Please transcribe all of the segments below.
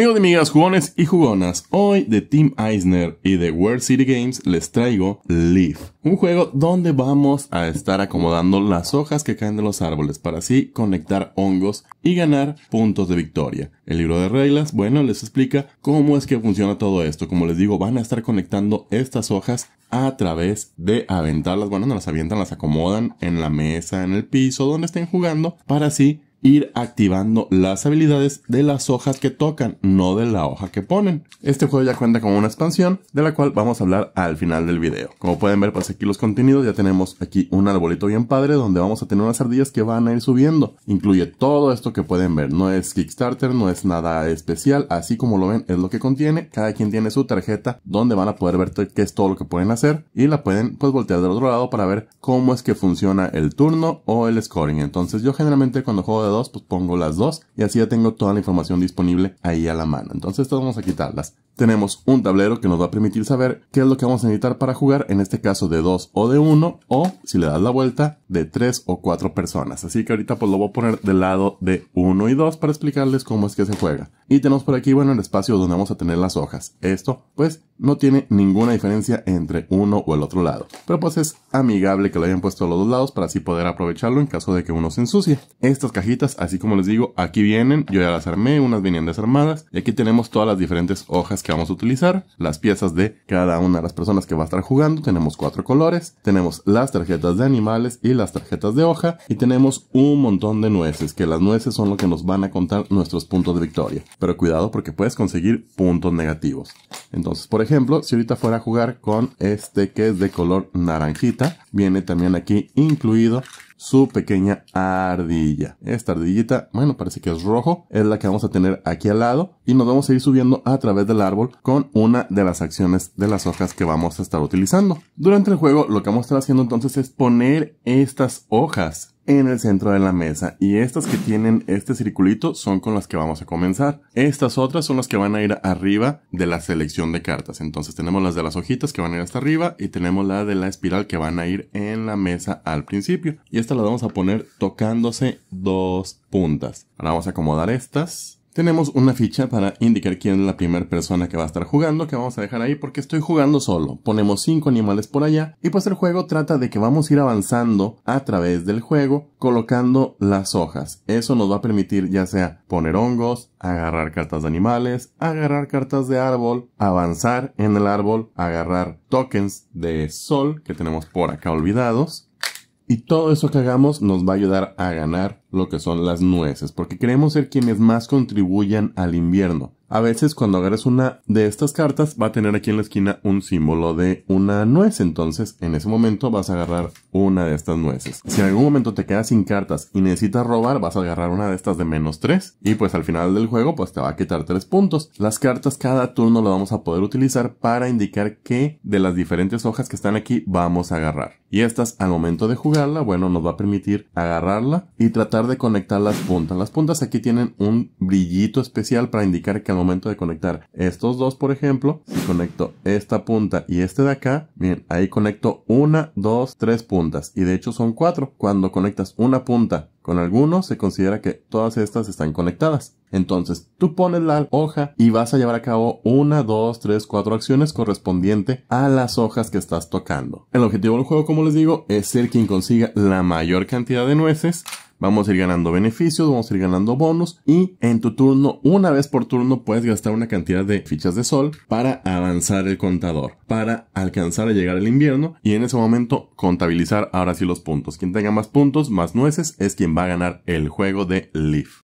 Amigos de amigas, jugones y jugonas, hoy de Team Eisner y de World City Games les traigo Leaf, un juego donde vamos a estar acomodando las hojas que caen de los árboles para así conectar hongos y ganar puntos de victoria. El libro de reglas, bueno, les explica cómo es que funciona todo esto. Como les digo, van a estar conectando estas hojas a través de aventarlas, bueno, no las avientan, las acomodan en la mesa, en el piso, donde estén jugando, para así ir activando las habilidades de las hojas que tocan, no de la hoja que ponen. Este juego ya cuenta con una expansión, de la cual vamos a hablar al final del video. Como pueden ver, pues aquí los contenidos, ya tenemos aquí un arbolito bien padre, donde vamos a tener unas ardillas que van a ir subiendo. Incluye todo esto que pueden ver, no es Kickstarter, no es nada especial, así como lo ven, es lo que contiene. Cada quien tiene su tarjeta, donde van a poder ver qué es todo lo que pueden hacer, y la pueden pues voltear del otro lado para ver cómo es que funciona el turno o el scoring. Entonces yo generalmente cuando juego de dos, pues pongo las dos y así ya tengo toda la información disponible ahí a la mano. Entonces todos vamos a quitarlas tenemos un tablero que nos va a permitir saber qué es lo que vamos a necesitar para jugar, en este caso de 2 o de 1, o si le das la vuelta, de 3 o 4 personas. Así que ahorita pues lo voy a poner del lado de 1 y 2 para explicarles cómo es que se juega. Y tenemos por aquí, bueno, el espacio donde vamos a tener las hojas. Esto, pues, no tiene ninguna diferencia entre uno o el otro lado. Pero pues es amigable que lo hayan puesto a los dos lados para así poder aprovecharlo en caso de que uno se ensucie. Estas cajitas, así como les digo, aquí vienen, yo ya las armé, unas venían desarmadas. Y aquí tenemos todas las diferentes hojas que vamos a utilizar, las piezas de cada una de las personas que va a estar jugando, tenemos cuatro colores, tenemos las tarjetas de animales y las tarjetas de hoja y tenemos un montón de nueces, que las nueces son lo que nos van a contar nuestros puntos de victoria, pero cuidado porque puedes conseguir puntos negativos. Entonces, por ejemplo, si ahorita fuera a jugar con este que es de color naranjita, viene también aquí incluido su pequeña ardilla. Esta ardillita, bueno, parece que es rojo, es la que vamos a tener aquí al lado y nos vamos a ir subiendo a través del árbol con una de las acciones de las hojas que vamos a estar utilizando. Durante el juego lo que vamos a estar haciendo entonces es poner estas hojas en el centro de la mesa y estas que tienen este circulito son con las que vamos a comenzar. Estas otras son las que van a ir arriba de la selección de cartas. Entonces tenemos las de las hojitas que van a ir hasta arriba y tenemos la de la espiral que van a ir en la mesa al principio. Y esta la vamos a poner tocándose dos puntas. Ahora vamos a acomodar estas tenemos una ficha para indicar quién es la primera persona que va a estar jugando, que vamos a dejar ahí porque estoy jugando solo. Ponemos 5 animales por allá y pues el juego trata de que vamos a ir avanzando a través del juego colocando las hojas. Eso nos va a permitir ya sea poner hongos, agarrar cartas de animales, agarrar cartas de árbol, avanzar en el árbol, agarrar tokens de sol que tenemos por acá olvidados y todo eso que hagamos nos va a ayudar a ganar lo que son las nueces, porque queremos ser quienes más contribuyan al invierno. A veces cuando agarres una de estas cartas va a tener aquí en la esquina un símbolo de una nuez, entonces en ese momento vas a agarrar una de estas nueces. Si en algún momento te quedas sin cartas y necesitas robar, vas a agarrar una de estas de menos 3 y pues al final del juego pues te va a quitar 3 puntos. Las cartas cada turno lo vamos a poder utilizar para indicar qué de las diferentes hojas que están aquí vamos a agarrar. Y estas al momento de jugarla, bueno, nos va a permitir agarrarla y tratar de conectar las puntas. Las puntas aquí tienen un brillito especial para indicar que al momento de conectar estos dos, por ejemplo, si conecto esta punta y este de acá, bien, ahí conecto una, dos, tres puntas y de hecho son cuatro. Cuando conectas una punta con alguno, se considera que todas estas están conectadas. Entonces, tú pones la hoja y vas a llevar a cabo una, dos, tres, cuatro acciones correspondiente a las hojas que estás tocando. El objetivo del juego, como les digo, es ser quien consiga la mayor cantidad de nueces Vamos a ir ganando beneficios, vamos a ir ganando bonos y en tu turno, una vez por turno, puedes gastar una cantidad de fichas de sol para avanzar el contador, para alcanzar a llegar el invierno y en ese momento contabilizar ahora sí los puntos. Quien tenga más puntos, más nueces, es quien va a ganar el juego de Leaf.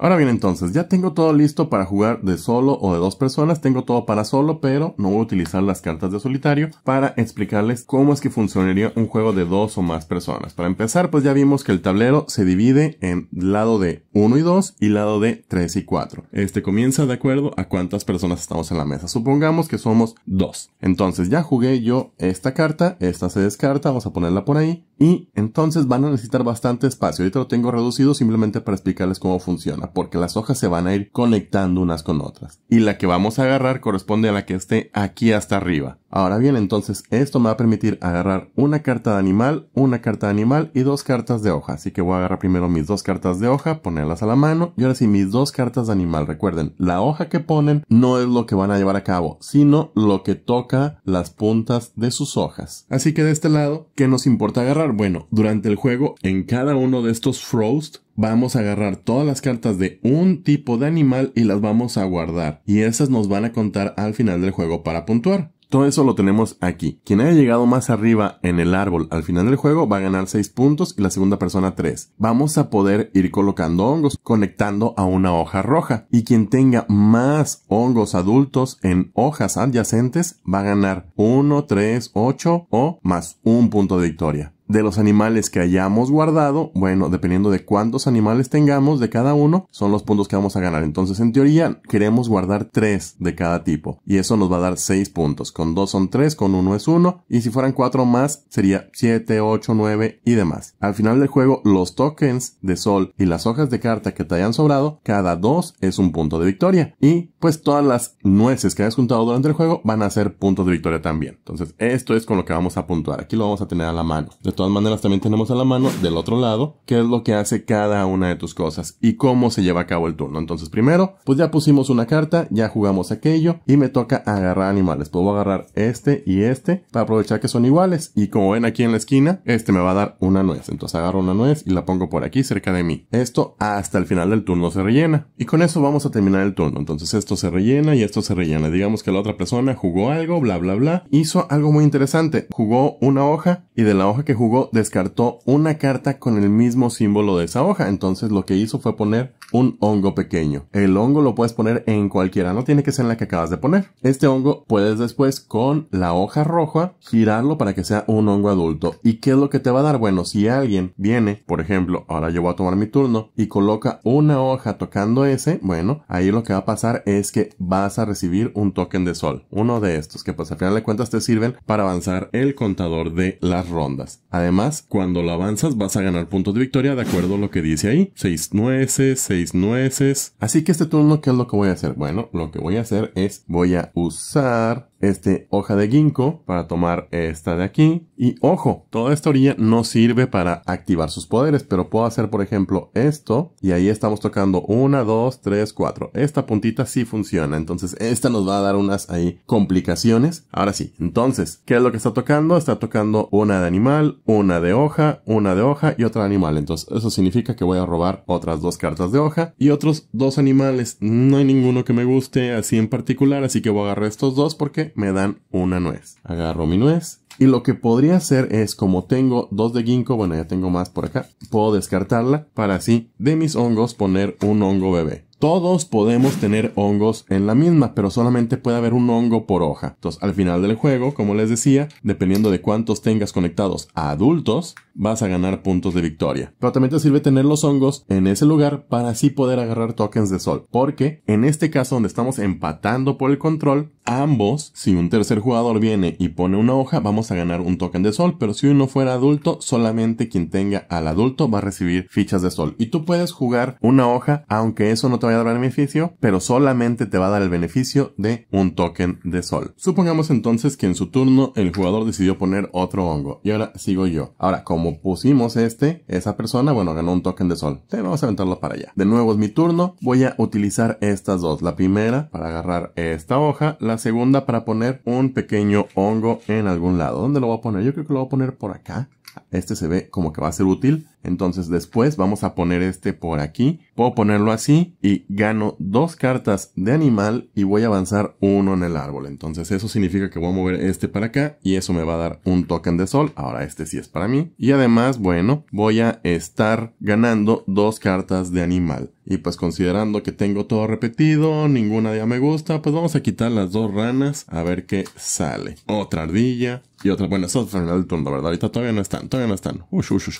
Ahora bien entonces, ya tengo todo listo para jugar de solo o de dos personas, tengo todo para solo, pero no voy a utilizar las cartas de solitario para explicarles cómo es que funcionaría un juego de dos o más personas. Para empezar, pues ya vimos que el tablero se divide en lado de 1 y 2 y lado de 3 y 4. Este comienza de acuerdo a cuántas personas estamos en la mesa. Supongamos que somos dos. Entonces ya jugué yo esta carta, esta se descarta, vamos a ponerla por ahí, y entonces van a necesitar bastante espacio. Ahorita lo tengo reducido simplemente para explicarles cómo funciona, porque las hojas se van a ir conectando unas con otras. Y la que vamos a agarrar corresponde a la que esté aquí hasta arriba. Ahora bien, entonces esto me va a permitir agarrar una carta de animal, una carta de animal y dos cartas de hoja. Así que voy a agarrar primero mis dos cartas de hoja, ponerlas a la mano y ahora sí mis dos cartas de animal. Recuerden, la hoja que ponen no es lo que van a llevar a cabo, sino lo que toca las puntas de sus hojas. Así que de este lado, ¿qué nos importa agarrar? Bueno, durante el juego, en cada uno de estos Frost, vamos a agarrar todas las cartas de un tipo de animal y las vamos a guardar. Y esas nos van a contar al final del juego para puntuar. Todo eso lo tenemos aquí. Quien haya llegado más arriba en el árbol al final del juego va a ganar 6 puntos y la segunda persona 3. Vamos a poder ir colocando hongos conectando a una hoja roja y quien tenga más hongos adultos en hojas adyacentes va a ganar 1, 3, 8 o más un punto de victoria de los animales que hayamos guardado, bueno, dependiendo de cuántos animales tengamos de cada uno, son los puntos que vamos a ganar. Entonces, en teoría, queremos guardar 3 de cada tipo. Y eso nos va a dar 6 puntos. Con 2 son 3, con 1 es 1. Y si fueran 4 más, sería 7, 8, 9 y demás. Al final del juego, los tokens de sol y las hojas de carta que te hayan sobrado, cada 2 es un punto de victoria. Y pues todas las nueces que hayas juntado durante el juego van a ser puntos de victoria también. Entonces, esto es con lo que vamos a puntuar. Aquí lo vamos a tener a la mano todas maneras también tenemos a la mano del otro lado qué es lo que hace cada una de tus cosas y cómo se lleva a cabo el turno. Entonces primero, pues ya pusimos una carta, ya jugamos aquello y me toca agarrar animales. Puedo agarrar este y este para aprovechar que son iguales y como ven aquí en la esquina, este me va a dar una nuez. Entonces agarro una nuez y la pongo por aquí cerca de mí. Esto hasta el final del turno se rellena y con eso vamos a terminar el turno. Entonces esto se rellena y esto se rellena. Digamos que la otra persona jugó algo, bla, bla, bla. Hizo algo muy interesante. Jugó una hoja y de la hoja que jugó Hugo descartó una carta con el mismo símbolo de esa hoja. Entonces lo que hizo fue poner un hongo pequeño. El hongo lo puedes poner en cualquiera, no tiene que ser en la que acabas de poner. Este hongo puedes después con la hoja roja girarlo para que sea un hongo adulto. ¿Y qué es lo que te va a dar? Bueno, si alguien viene, por ejemplo, ahora yo voy a tomar mi turno y coloca una hoja tocando ese, bueno, ahí lo que va a pasar es que vas a recibir un token de sol, uno de estos que pues al final de cuentas te sirven para avanzar el contador de las rondas. Además, cuando lo avanzas vas a ganar puntos de victoria de acuerdo a lo que dice ahí, 6 nueces, 6 nueces. Así que este turno, ¿qué es lo que voy a hacer? Bueno, lo que voy a hacer es voy a usar este hoja de ginkgo para tomar esta de aquí. Y ojo, toda esta orilla no sirve para activar sus poderes, pero puedo hacer por ejemplo esto y ahí estamos tocando una, dos, tres, cuatro. Esta puntita sí funciona, entonces esta nos va a dar unas ahí complicaciones. Ahora sí, entonces, ¿qué es lo que está tocando? Está tocando una de animal, una de hoja, una de hoja y otra de animal. Entonces eso significa que voy a robar otras dos cartas de hoja y otros dos animales. No hay ninguno que me guste así en particular, así que voy a agarrar estos dos porque me dan una nuez. Agarro mi nuez y lo que podría hacer es, como tengo dos de ginkgo, bueno, ya tengo más por acá, puedo descartarla para así de mis hongos poner un hongo bebé. Todos podemos tener hongos en la misma, pero solamente puede haber un hongo por hoja. Entonces, al final del juego, como les decía, dependiendo de cuántos tengas conectados a adultos, vas a ganar puntos de victoria. Pero también te sirve tener los hongos en ese lugar para así poder agarrar tokens de sol. Porque en este caso, donde estamos empatando por el control, ambos, si un tercer jugador viene y pone una hoja, vamos a ganar un token de sol, pero si uno fuera adulto, solamente quien tenga al adulto va a recibir fichas de sol. Y tú puedes jugar una hoja, aunque eso no te vaya a dar beneficio, pero solamente te va a dar el beneficio de un token de sol. Supongamos entonces que en su turno el jugador decidió poner otro hongo, y ahora sigo yo. Ahora, como pusimos este, esa persona, bueno, ganó un token de sol. Te vamos a aventarlo para allá. De nuevo es mi turno, voy a utilizar estas dos. La primera para agarrar esta hoja, la segunda para poner un pequeño hongo en algún lado. ¿Dónde lo voy a poner? Yo creo que lo voy a poner por acá. Este se ve como que va a ser útil. Entonces después vamos a poner este por aquí. Puedo ponerlo así y gano dos cartas de animal y voy a avanzar uno en el árbol. Entonces eso significa que voy a mover este para acá y eso me va a dar un token de sol. Ahora este sí es para mí. Y además, bueno, voy a estar ganando dos cartas de animal. Y pues considerando que tengo todo repetido, ninguna ya me gusta, pues vamos a quitar las dos ranas a ver qué sale. Otra ardilla y otra, bueno, eso es el turno, ¿verdad? Ahorita todavía no están, todavía no están.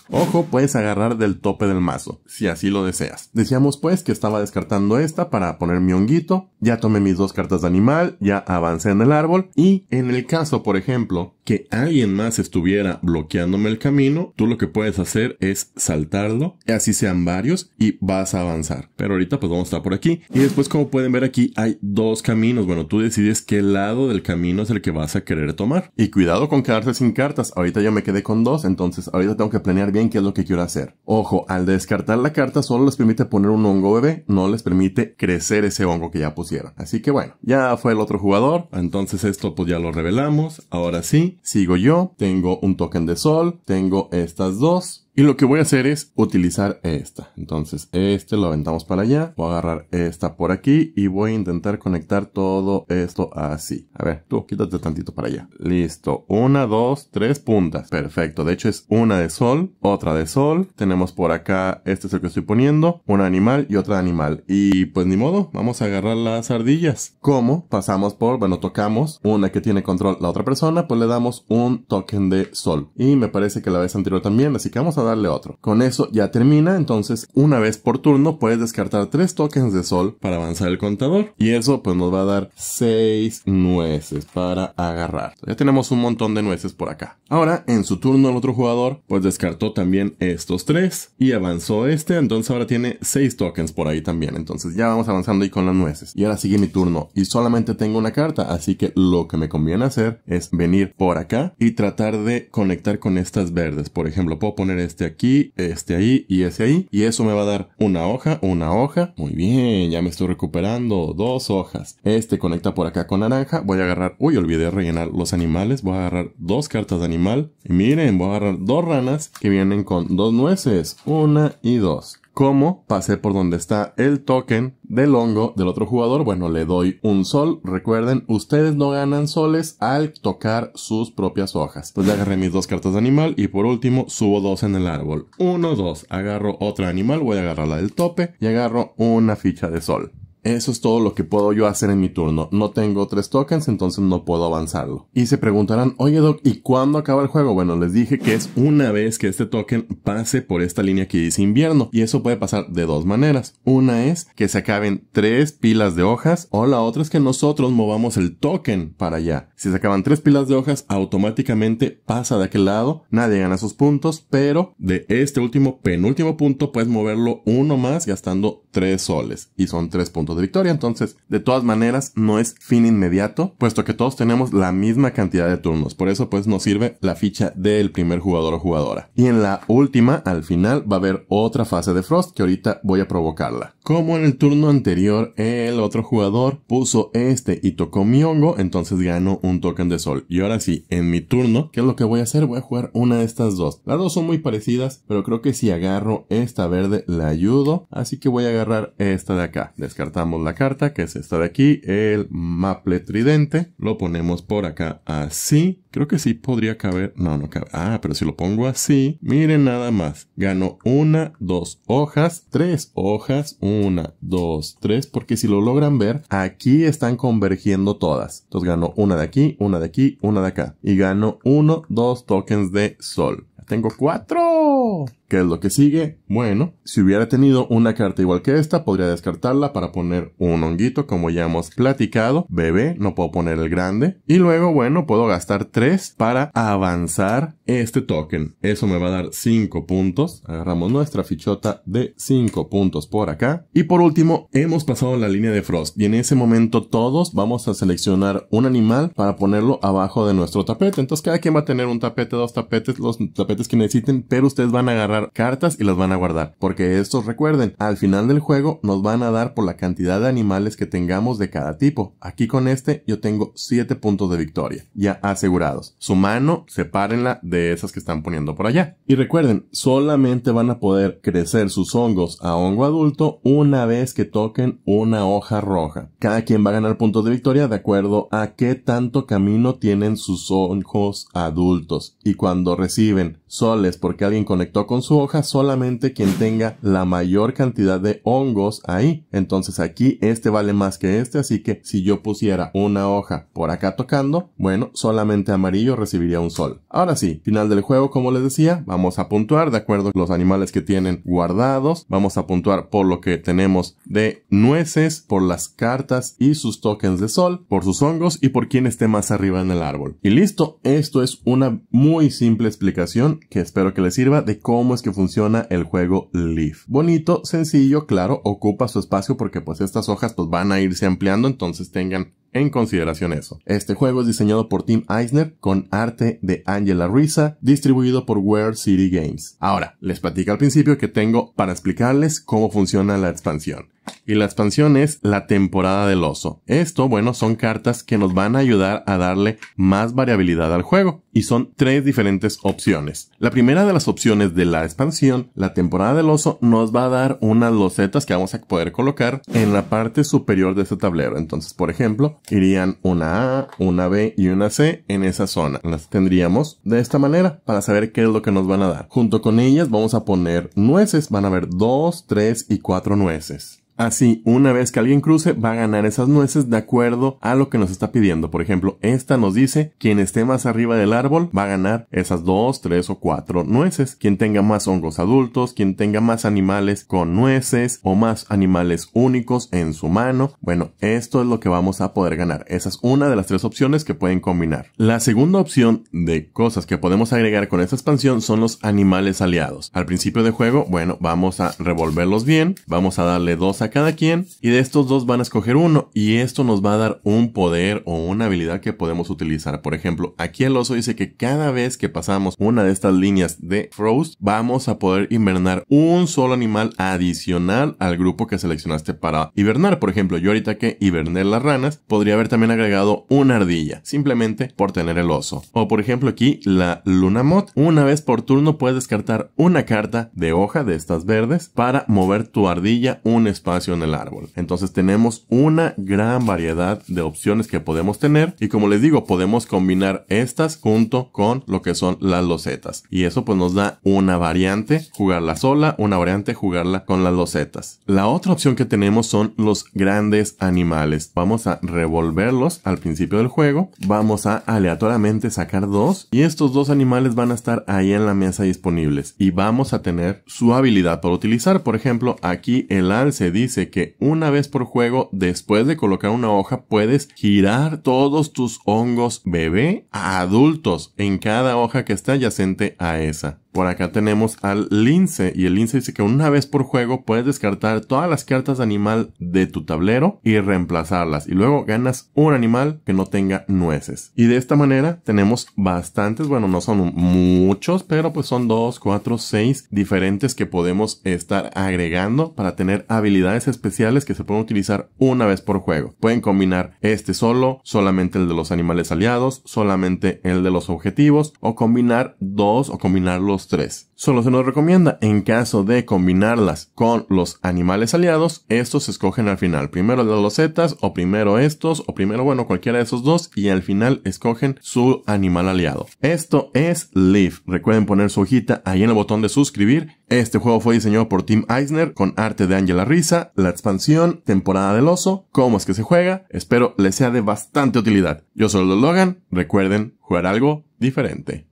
Ojo, pues agarrar del tope del mazo, si así lo deseas. Decíamos pues que estaba descartando esta para poner mi honguito, ya tomé mis dos cartas de animal, ya avancé en el árbol y en el caso, por ejemplo, que alguien más estuviera bloqueándome el camino, tú lo que puedes hacer es saltarlo, así sean varios, y vas a avanzar. Pero ahorita pues vamos a estar por aquí. Y después como pueden ver aquí hay dos caminos. Bueno, tú decides qué lado del camino es el que vas a querer tomar. Y cuidado con quedarse sin cartas. Ahorita yo me quedé con dos, entonces ahorita tengo que planear bien qué es lo que quiero hacer. Ojo, al descartar la carta solo les permite poner un hongo bebé, no les permite crecer ese hongo que ya pusieron. Así que bueno, ya fue el otro jugador. Entonces esto pues ya lo revelamos. Ahora sí, sigo yo, tengo un token de sol, tengo estas dos, y lo que voy a hacer es utilizar esta. Entonces este lo aventamos para allá. Voy a agarrar esta por aquí y voy a intentar conectar todo esto así. A ver, tú quítate tantito para allá. Listo. Una, dos, tres puntas. Perfecto. De hecho es una de sol, otra de sol. Tenemos por acá, este es el que estoy poniendo, un animal y otra animal. Y pues ni modo, vamos a agarrar las ardillas. ¿Cómo? Pasamos por, bueno, tocamos una que tiene control la otra persona, pues le damos un token de sol. Y me parece que la vez anterior también, así que vamos a darle otro. Con eso ya termina, entonces una vez por turno puedes descartar tres tokens de sol para avanzar el contador. Y eso pues nos va a dar seis nueces para agarrar. Ya tenemos un montón de nueces por acá. Ahora, en su turno el otro jugador pues descartó también estos tres y avanzó este, entonces ahora tiene seis tokens por ahí también. Entonces ya vamos avanzando ahí con las nueces. Y ahora sigue mi turno y solamente tengo una carta, así que lo que me conviene hacer es venir por acá y tratar de conectar con estas verdes. Por ejemplo, puedo poner este este aquí, este ahí y ese ahí. Y eso me va a dar una hoja, una hoja. Muy bien, ya me estoy recuperando. Dos hojas. Este conecta por acá con naranja. Voy a agarrar, uy, olvidé rellenar los animales. Voy a agarrar dos cartas de animal. Y miren, voy a agarrar dos ranas que vienen con dos nueces. Una y dos. ¿Cómo? pasé por donde está el token del hongo del otro jugador, bueno, le doy un sol. Recuerden, ustedes no ganan soles al tocar sus propias hojas. le pues agarré mis dos cartas de animal y por último subo dos en el árbol. Uno, dos. Agarro otro animal, voy a agarrar la del tope y agarro una ficha de sol. Eso es todo lo que puedo yo hacer en mi turno. No tengo tres tokens, entonces no puedo avanzarlo. Y se preguntarán, oye Doc, ¿y cuándo acaba el juego? Bueno, les dije que es una vez que este token pase por esta línea que dice invierno. Y eso puede pasar de dos maneras. Una es que se acaben tres pilas de hojas o la otra es que nosotros movamos el token para allá. Si se acaban tres pilas de hojas, automáticamente pasa de aquel lado. Nadie gana sus puntos, pero de este último penúltimo punto puedes moverlo uno más gastando Tres soles y son tres puntos de victoria. Entonces, de todas maneras, no es fin inmediato, puesto que todos tenemos la misma cantidad de turnos. Por eso, pues, nos sirve la ficha del primer jugador o jugadora. Y en la última, al final, va a haber otra fase de Frost que ahorita voy a provocarla. Como en el turno anterior el otro jugador puso este y tocó mi hongo, entonces gano un token de sol. Y ahora sí, en mi turno, ¿qué es lo que voy a hacer? Voy a jugar una de estas dos. Las dos son muy parecidas, pero creo que si agarro esta verde la ayudo. Así que voy a agarrar esta de acá. Descartamos la carta, que es esta de aquí, el maple tridente. Lo ponemos por acá así. Creo que sí podría caber. No, no cabe. Ah, pero si lo pongo así, miren nada más. Gano una, dos hojas, tres hojas, un una, dos, tres, porque si lo logran ver, aquí están convergiendo todas. Entonces gano una de aquí, una de aquí, una de acá. Y gano uno, dos tokens de sol. tengo cuatro. ¿Qué es lo que sigue? Bueno, si hubiera tenido una carta igual que esta, podría descartarla para poner un honguito, como ya hemos platicado. Bebé, no puedo poner el grande. Y luego, bueno, puedo gastar 3 para avanzar este token. Eso me va a dar 5 puntos. Agarramos nuestra fichota de 5 puntos por acá. Y por último, hemos pasado la línea de Frost. Y en ese momento todos vamos a seleccionar un animal para ponerlo abajo de nuestro tapete. Entonces cada quien va a tener un tapete, dos tapetes, los tapetes que necesiten, pero ustedes van a agarrar cartas y las van a guardar, porque estos recuerden, al final del juego nos van a dar por la cantidad de animales que tengamos de cada tipo. Aquí con este yo tengo 7 puntos de victoria, ya asegurados. Su mano, sepárenla de esas que están poniendo por allá. Y recuerden, solamente van a poder crecer sus hongos a hongo adulto una vez que toquen una hoja roja. Cada quien va a ganar puntos de victoria de acuerdo a qué tanto camino tienen sus hongos adultos. Y cuando reciben soles porque alguien conectó con su hoja solamente quien tenga la mayor cantidad de hongos ahí. Entonces aquí este vale más que este, así que si yo pusiera una hoja por acá tocando, bueno, solamente amarillo recibiría un sol. Ahora sí, final del juego, como les decía, vamos a puntuar de acuerdo con los animales que tienen guardados. Vamos a puntuar por lo que tenemos de nueces, por las cartas y sus tokens de sol, por sus hongos y por quien esté más arriba en el árbol. Y listo, esto es una muy simple explicación que espero que les sirva de cómo que funciona el juego Leaf. Bonito, sencillo, claro, ocupa su espacio porque pues estas hojas pues van a irse ampliando, entonces tengan en consideración eso. Este juego es diseñado por Tim Eisner con arte de Angela Risa, distribuido por Weird City Games. Ahora, les platico al principio que tengo para explicarles cómo funciona la expansión. Y la expansión es La temporada del oso. Esto, bueno, son cartas que nos van a ayudar a darle más variabilidad al juego. Y son tres diferentes opciones. La primera de las opciones de la expansión, la temporada del oso, nos va a dar unas losetas que vamos a poder colocar en la parte superior de este tablero. Entonces, por ejemplo, irían una A, una B y una C en esa zona. Las tendríamos de esta manera para saber qué es lo que nos van a dar. Junto con ellas vamos a poner nueces. Van a haber dos, tres y cuatro nueces. Así, una vez que alguien cruce, va a ganar esas nueces de acuerdo a lo que nos está pidiendo. Por ejemplo, esta nos dice, quien esté más arriba del árbol va a ganar esas dos, tres o cuatro nueces. Quien tenga más hongos adultos, quien tenga más animales con nueces o más animales únicos en su mano. Bueno, esto es lo que vamos a poder ganar. Esa es una de las tres opciones que pueden combinar. La segunda opción de cosas que podemos agregar con esta expansión son los animales aliados. Al principio de juego, bueno, vamos a revolverlos bien. Vamos a darle dos a cada quien y de estos dos van a escoger uno y esto nos va a dar un poder o una habilidad que podemos utilizar. Por ejemplo, aquí el oso dice que cada vez que pasamos una de estas líneas de Frost vamos a poder invernar un solo animal adicional al grupo que seleccionaste para hibernar. Por ejemplo, yo ahorita que hiberné las ranas podría haber también agregado una ardilla simplemente por tener el oso. O por ejemplo aquí la Mod Una vez por turno puedes descartar una carta de hoja de estas verdes para mover tu ardilla un espacio en el árbol. Entonces tenemos una gran variedad de opciones que podemos tener y como les digo, podemos combinar estas junto con lo que son las losetas. Y eso pues nos da una variante, jugarla sola, una variante, jugarla con las losetas. La otra opción que tenemos son los grandes animales. Vamos a revolverlos al principio del juego. Vamos a aleatoriamente sacar dos y estos dos animales van a estar ahí en la mesa disponibles y vamos a tener su habilidad por utilizar. Por ejemplo, aquí el alce dice dice que una vez por juego, después de colocar una hoja, puedes girar todos tus hongos bebé a adultos en cada hoja que está adyacente a esa. Por acá tenemos al lince y el lince dice que una vez por juego puedes descartar todas las cartas de animal de tu tablero y reemplazarlas y luego ganas un animal que no tenga nueces. Y de esta manera tenemos bastantes, bueno no son muchos, pero pues son 2, 4, 6 diferentes que podemos estar agregando para tener habilidades especiales que se pueden utilizar una vez por juego. Pueden combinar este solo, solamente el de los animales aliados, solamente el de los objetivos o combinar dos o combinar los Solo se nos recomienda en caso de combinarlas con los animales aliados, estos escogen al final. Primero los losetas o primero estos o primero, bueno, cualquiera de esos dos y al final escogen su animal aliado. Esto es Leaf. Recuerden poner su hojita ahí en el botón de suscribir. Este juego fue diseñado por Tim Eisner con arte de Angela Risa, la expansión, temporada del oso, cómo es que se juega. Espero les sea de bastante utilidad. Yo soy Logan. Recuerden jugar algo diferente.